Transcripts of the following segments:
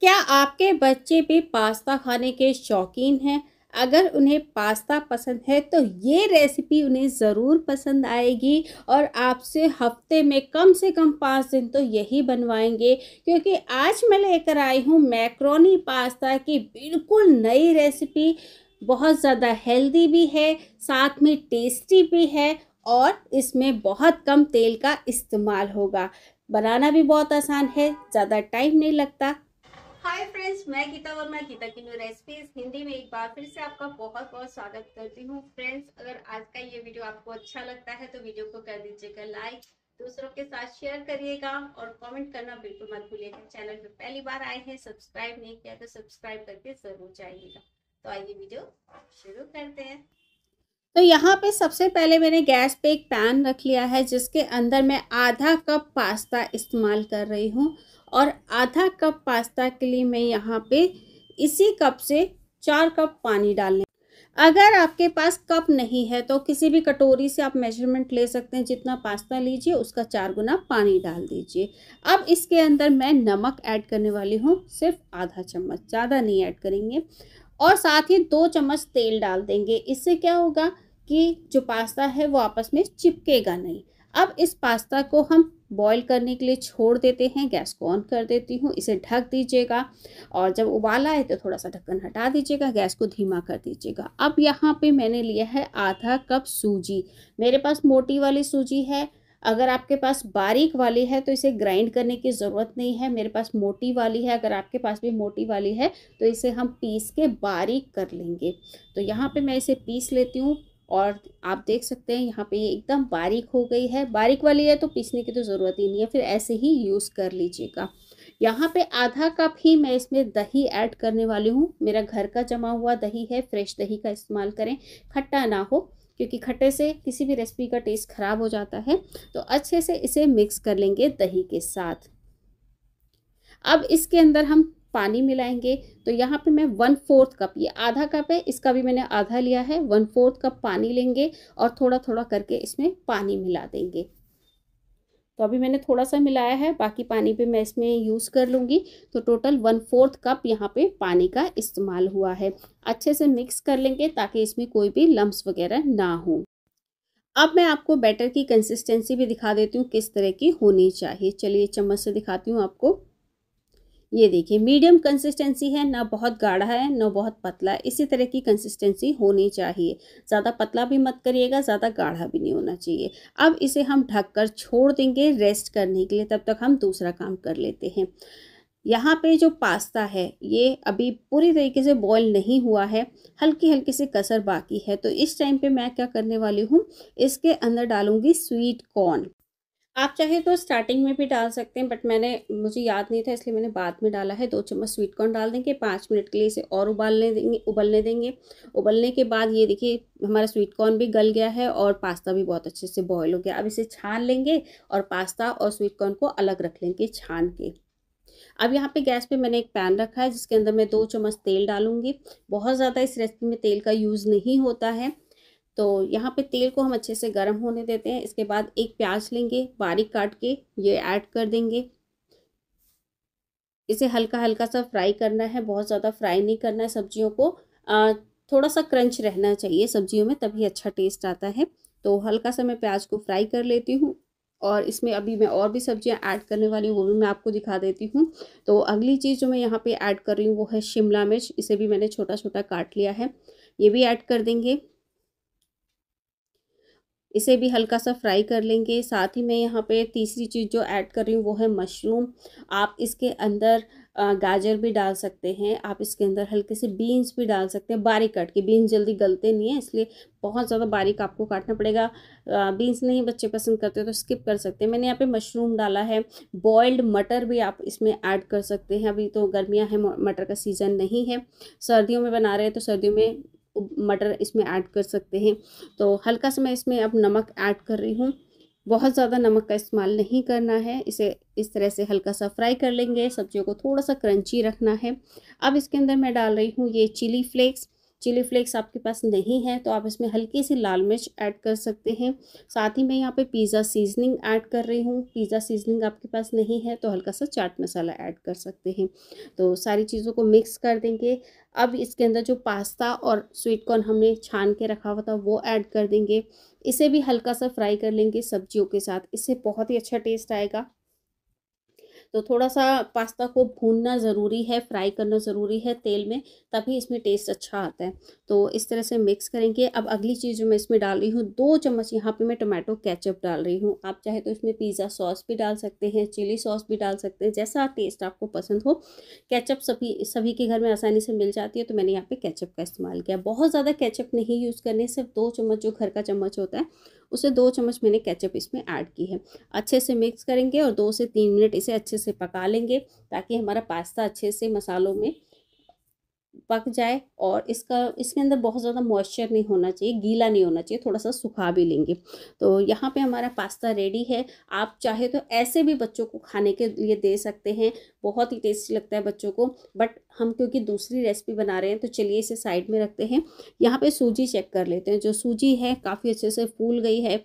क्या आपके बच्चे भी पास्ता खाने के शौकीन हैं अगर उन्हें पास्ता पसंद है तो ये रेसिपी उन्हें ज़रूर पसंद आएगी और आपसे हफ्ते में कम से कम पाँच दिन तो यही बनवाएंगे क्योंकि आज मैं लेकर आई हूँ मैक्रोनी पास्ता की बिल्कुल नई रेसिपी बहुत ज़्यादा हेल्दी भी है साथ में टेस्टी भी है और इसमें बहुत कम तेल का इस्तेमाल होगा बनाना भी बहुत आसान है ज़्यादा टाइम नहीं लगता हाय फ्रेंड्स मैं गीता और मैं गीता की न्यू रेसिपीज हिंदी में एक बार फिर से आपका बहुत बहुत स्वागत करती हूँ फ्रेंड्स अगर आज का ये वीडियो आपको अच्छा लगता है तो वीडियो को कर दीजिएगा लाइक दूसरों के साथ शेयर करिएगा और कमेंट करना बिल्कुल मत भूलिएगा चैनल पे पहली बार आए हैं सब्सक्राइब नहीं किया तो सब्सक्राइब करके जरूर जाइएगा तो आइए वीडियो शुरू करते हैं तो यहाँ पे सबसे पहले मैंने गैस पे एक पैन रख लिया है जिसके अंदर मैं आधा कप पास्ता इस्तेमाल कर रही हूँ और आधा कप पास्ता के लिए मैं यहाँ पे इसी कप से चार कप पानी डाल लें अगर आपके पास कप नहीं है तो किसी भी कटोरी से आप मेजरमेंट ले सकते हैं जितना पास्ता लीजिए उसका चार गुना पानी डाल दीजिए अब इसके अंदर मैं नमक ऐड करने वाली हूँ सिर्फ आधा चम्मच ज़्यादा नहीं ऐड करेंगे और साथ ही दो चम्मच तेल डाल देंगे इससे क्या होगा कि जो पास्ता है वो आपस में चिपकेगा नहीं अब इस पास्ता को हम बॉईल करने के लिए छोड़ देते हैं गैस को ऑन कर देती हूँ इसे ढक दीजिएगा और जब उबाल आए तो थोड़ा सा ढक्कन हटा दीजिएगा गैस को धीमा कर दीजिएगा अब यहाँ पे मैंने लिया है आधा कप सूजी मेरे पास मोटी वाली सूजी है अगर आपके पास बारीक वाली है तो इसे ग्राइंड करने की ज़रूरत नहीं है मेरे पास मोटी वाली है अगर आपके पास भी मोटी वाली है तो इसे हम पीस के बारीक कर लेंगे तो यहाँ पे मैं इसे पीस लेती हूँ और आप देख सकते हैं यहाँ पे ये एकदम बारीक हो गई है बारीक वाली है तो पीसने की तो ज़रूरत ही नहीं है फिर ऐसे ही यूज़ कर लीजिएगा यहाँ पे आधा कप ही मैं इसमें दही ऐड करने वाली हूँ मेरा घर का जमा हुआ दही है फ्रेश दही का इस्तेमाल करें खट्टा ना हो क्योंकि खट्टे से किसी भी रेसिपी का टेस्ट ख़राब हो जाता है तो अच्छे से इसे मिक्स कर लेंगे दही के साथ अब इसके अंदर हम पानी मिलाएंगे तो यहाँ पे मैं वन फोर्थ कप ये आधा कप है इसका भी मैंने आधा लिया है वन फोर्थ कप पानी लेंगे और थोड़ा थोड़ा करके इसमें पानी मिला देंगे तो अभी मैंने थोड़ा सा मिलाया है बाकी पानी भी मैं इसमें यूज़ कर लूँगी तो टोटल वन फोर्थ कप यहाँ पे पानी का इस्तेमाल हुआ है अच्छे से मिक्स कर लेंगे ताकि इसमें कोई भी लम्ब वगैरह ना हो अब मैं आपको बैटर की कंसिस्टेंसी भी दिखा देती हूँ किस तरह की होनी चाहिए चलिए चम्मच से दिखाती हूँ आपको ये देखिए मीडियम कंसिस्टेंसी है ना बहुत गाढ़ा है ना बहुत पतला है इसी तरह की कंसिस्टेंसी होनी चाहिए ज़्यादा पतला भी मत करिएगा ज़्यादा गाढ़ा भी नहीं होना चाहिए अब इसे हम ढक कर छोड़ देंगे रेस्ट करने के लिए तब तक हम दूसरा काम कर लेते हैं यहाँ पे जो पास्ता है ये अभी पूरी तरीके से बॉईल नहीं हुआ है हल्की हल्की सी कसर बाकी है तो इस टाइम पे मैं क्या करने वाली हूँ इसके अंदर डालूँगी स्वीट कॉर्न आप चाहे तो स्टार्टिंग में भी डाल सकते हैं बट मैंने मुझे याद नहीं था इसलिए मैंने बाद में डाला है दो चम्मच स्वीट कॉर्न डाल देंगे पाँच मिनट के लिए इसे और उबालने देंगे उबलने देंगे उबलने के बाद ये देखिए हमारा स्वीट कॉर्न भी गल गया है और पास्ता भी बहुत अच्छे से बॉयल हो गया अब इसे छान लेंगे और पास्ता और स्वीट कॉर्न को अलग रख लेंगे छान के अब यहाँ पे गैस पे मैंने एक पैन रखा है जिसके अंदर मैं दो चम्मच तेल डालूंगी बहुत ज़्यादा इस रेसिपी में तेल का यूज़ नहीं होता है तो यहाँ पे तेल को हम अच्छे से गर्म होने देते हैं इसके बाद एक प्याज लेंगे बारीक काट के ये ऐड कर देंगे इसे हल्का हल्का सा फ्राई करना है बहुत ज़्यादा फ्राई नहीं करना है सब्जियों को आ, थोड़ा सा क्रंच रहना चाहिए सब्जियों में तभी अच्छा टेस्ट आता है तो हल्का सा मैं प्याज को फ्राई कर लेती हूँ और इसमें अभी मैं और भी सब्जियाँ ऐड करने वाली हूँ वो भी मैं आपको दिखा देती हूँ तो अगली चीज़ जो मैं यहाँ पे ऐड कर रही हूँ वो है शिमला मिर्च इसे भी मैंने छोटा छोटा काट लिया है ये भी ऐड कर देंगे इसे भी हल्का सा फ्राई कर लेंगे साथ ही मैं यहाँ पे तीसरी चीज़ जो ऐड कर रही हूँ वो है मशरूम आप इसके अंदर गाजर भी डाल सकते हैं आप इसके अंदर हल्के से बीन्स भी डाल सकते हैं बारीक काट के बीन्स जल्दी गलते नहीं है इसलिए बहुत ज़्यादा बारीक आपको काटना पड़ेगा बीन्स नहीं बच्चे पसंद करते तो स्किप कर सकते हैं मैंने यहाँ पे मशरूम डाला है बॉयल्ड मटर भी आप इसमें ऐड कर सकते हैं अभी तो गर्मियाँ हैं मटर का सीज़न नहीं है सर्दियों में बना रहे हैं तो सर्दियों में मटर इसमें ऐड कर सकते हैं तो हल्का सा मैं इसमें अब नमक ऐड कर रही हूँ बहुत ज़्यादा नमक का इस्तेमाल नहीं करना है इसे इस तरह से हल्का सा फ्राई कर लेंगे सब्जियों को थोड़ा सा क्रंची रखना है अब इसके अंदर मैं डाल रही हूँ ये चिली फ्लेक्स चिली फ्लेक्स आपके पास नहीं है तो आप इसमें हल्की सी लाल मिर्च ऐड कर सकते हैं साथ ही मैं यहाँ पे पिज़्ज़ा सीजनिंग ऐड कर रही हूँ पिज़्ज़ा सीजनिंग आपके पास नहीं है तो हल्का सा चाट मसाला ऐड कर सकते हैं तो सारी चीज़ों को मिक्स कर देंगे अब इसके अंदर जो पास्ता और स्वीट कॉर्न हमने छान के रखा हुआ था वो ऐड कर देंगे इसे भी हल्का सा फ्राई कर लेंगे सब्जियों के साथ इससे बहुत ही अच्छा टेस्ट आएगा तो थोड़ा सा पास्ता को भूनना ज़रूरी है फ्राई करना ज़रूरी है तेल में तभी इसमें टेस्ट अच्छा आता है तो इस तरह से मिक्स करेंगे अब अगली चीज़ जो मैं इसमें डाल रही हूँ दो चम्मच यहाँ पे मैं टमाटो केचप डाल रही हूँ आप चाहे तो इसमें पिज़्ज़ा सॉस भी डाल सकते हैं चिली सॉस भी डाल सकते हैं जैसा टेस्ट आपको पसंद हो कैचअप सभी सभी के घर में आसानी से मिल जाती है तो मैंने यहाँ पर कैचअप का इस्तेमाल किया बहुत ज़्यादा कैचअप नहीं यूज़ करने सिर्फ दो चम्मच जो घर का चम्मच होता है उसे दो चम्मच मैंने केचप इसमें ऐड की है अच्छे से मिक्स करेंगे और दो से तीन मिनट इसे अच्छे से पका लेंगे ताकि हमारा पास्ता अच्छे से मसालों में पक जाए और इसका इसके अंदर बहुत ज़्यादा मॉइस्चर नहीं होना चाहिए गीला नहीं होना चाहिए थोड़ा सा सुखा भी लेंगे तो यहाँ पे हमारा पास्ता रेडी है आप चाहे तो ऐसे भी बच्चों को खाने के लिए दे सकते हैं बहुत ही टेस्टी लगता है बच्चों को बट हम क्योंकि दूसरी रेसिपी बना रहे हैं तो चलिए इसे साइड में रखते हैं यहाँ पर सूजी चेक कर लेते हैं जो सूजी है काफ़ी अच्छे से फूल गई है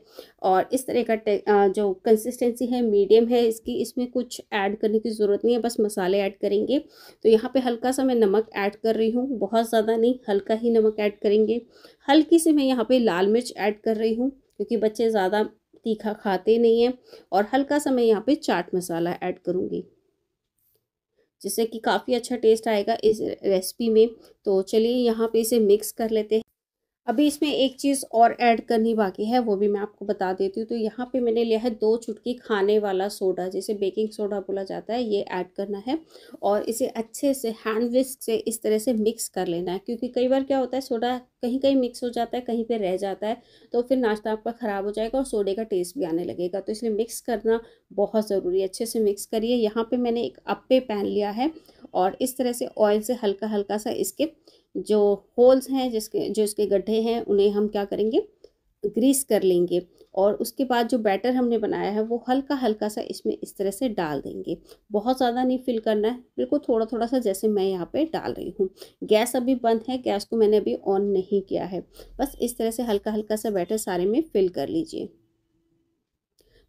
और इस तरह का जो कंसिस्टेंसी है मीडियम है इसकी इसमें कुछ ऐड करने की ज़रूरत नहीं है बस मसाले ऐड करेंगे तो यहाँ पर हल्का सा मैं नमक ऐड कर रही हूँ बहुत ज़्यादा नहीं हल्का ही नमक ऐड करेंगे हल्की से मैं यहाँ पे लाल मिर्च ऐड कर रही हूँ क्योंकि बच्चे ज़्यादा तीखा खाते नहीं हैं और हल्का सा मैं यहाँ पे चाट मसाला ऐड करूँगी जिससे कि काफ़ी अच्छा टेस्ट आएगा इस रेसिपी में तो चलिए यहाँ पे इसे मिक्स कर लेते हैं अभी इसमें एक चीज़ और ऐड करनी बाकी है वो भी मैं आपको बता देती हूँ तो यहाँ पे मैंने लिया है दो चुटकी खाने वाला सोडा जिसे बेकिंग सोडा बोला जाता है ये ऐड करना है और इसे अच्छे से हैंड विस्क से इस तरह से मिक्स कर लेना है क्योंकि कई बार क्या होता है सोडा कहीं कहीं मिक्स हो जाता है कहीं पे रह जाता है तो फिर नाश्ता आपका ख़राब हो जाएगा और सोडे का टेस्ट भी आने लगेगा तो इसलिए मिक्स करना बहुत ज़रूरी है अच्छे से मिक्स करिए यहाँ पर मैंने एक अप्पे पैन लिया है और इस तरह से ऑयल से हल्का हल्का सा इसके जो होल्स हैं जिसके जो इसके गड्ढे हैं उन्हें हम क्या करेंगे ग्रीस कर लेंगे और उसके बाद जो बैटर हमने बनाया है वो हल्का हल्का सा इसमें इस तरह से डाल देंगे बहुत ज़्यादा नहीं फिल करना है बिल्कुल थोड़ा थोड़ा सा जैसे मैं यहाँ पे डाल रही हूँ गैस अभी बंद है गैस को मैंने अभी ऑन नहीं किया है बस इस तरह से हल्का हल्का सा बैटर सारे में फिल कर लीजिए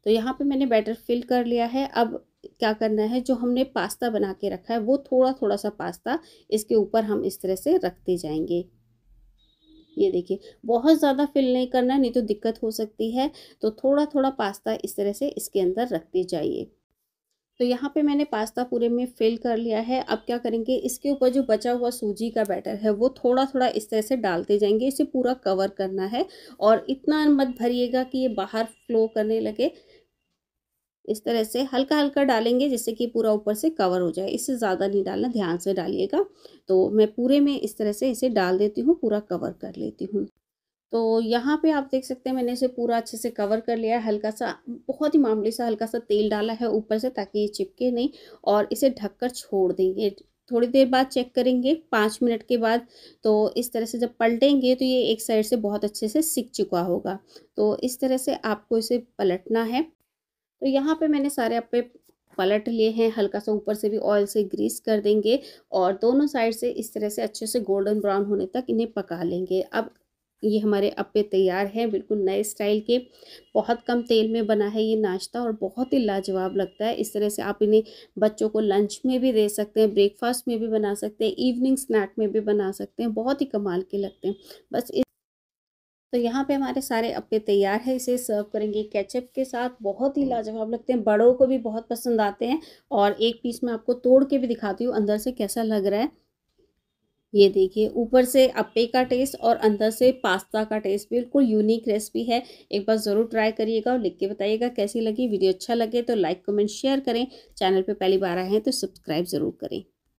तो यहाँ पर मैंने बैटर फिल कर लिया है अब क्या करना है जो हमने पास्ता बना के रखा है वो थोड़ा थोड़ा सा पास्ता इसके ऊपर हम इस तरह से रखते जाएंगे ये देखिए बहुत ज़्यादा फिल नहीं करना नहीं तो दिक्कत हो सकती है तो थोड़ा थोड़ा पास्ता इस तरह से इसके अंदर रखते जाइए तो यहाँ पे मैंने पास्ता पूरे में फिल कर लिया है अब क्या करेंगे इसके ऊपर जो बचा हुआ सूजी का बैटर है वो थोड़ा थोड़ा इस तरह से डालते जाएंगे इसे पूरा कवर करना है और इतना मत भरिएगा कि ये बाहर फ्लो करने लगे इस तरह से हल्का हल्का डालेंगे जिससे कि पूरा ऊपर से कवर हो जाए इससे ज़्यादा नहीं डालना ध्यान से डालिएगा तो मैं पूरे में इस तरह से इसे डाल देती हूँ पूरा कवर कर लेती हूँ तो यहाँ पे आप देख सकते हैं मैंने इसे पूरा अच्छे से कवर कर लिया है हल्का सा बहुत ही मामूली सा हल्का सा तेल डाला है ऊपर से ताकि ये चिपके नहीं और इसे ढककर छोड़ देंगे थोड़ी देर बाद चेक करेंगे पाँच मिनट के बाद तो इस तरह से जब पलटेंगे तो ये एक साइड से बहुत अच्छे से सिक चुका होगा तो इस तरह से आपको इसे पलटना है तो यहाँ पे मैंने सारे अपने पलट लिए हैं हल्का सा ऊपर से भी ऑयल से ग्रीस कर देंगे और दोनों साइड से इस तरह से अच्छे से गोल्डन ब्राउन होने तक इन्हें पका लेंगे अब ये हमारे अप्पे तैयार हैं बिल्कुल नए स्टाइल के बहुत कम तेल में बना है ये नाश्ता और बहुत ही लाजवाब लगता है इस तरह से आप इन्हें बच्चों को लंच में भी दे सकते हैं ब्रेकफास्ट में भी बना सकते हैं इवनिंग स्नैक में भी बना सकते हैं बहुत ही कमाल के लगते हैं बस तो यहाँ पे हमारे सारे अप्पे तैयार है इसे सर्व करेंगे केचप के साथ बहुत ही लाजवाब लगते हैं बड़ों को भी बहुत पसंद आते हैं और एक पीस मैं आपको तोड़ के भी दिखाती हूँ अंदर से कैसा लग रहा है ये देखिए ऊपर से अप्पे का टेस्ट और अंदर से पास्ता का टेस्ट बिल्कुल यूनिक रेसिपी है एक बार ज़रूर ट्राई करिएगा और लिख के बताइएगा कैसी लगी वीडियो अच्छा लगे तो लाइक कमेंट शेयर करें चैनल पर पहली बार आए हैं तो सब्सक्राइब ज़रूर करें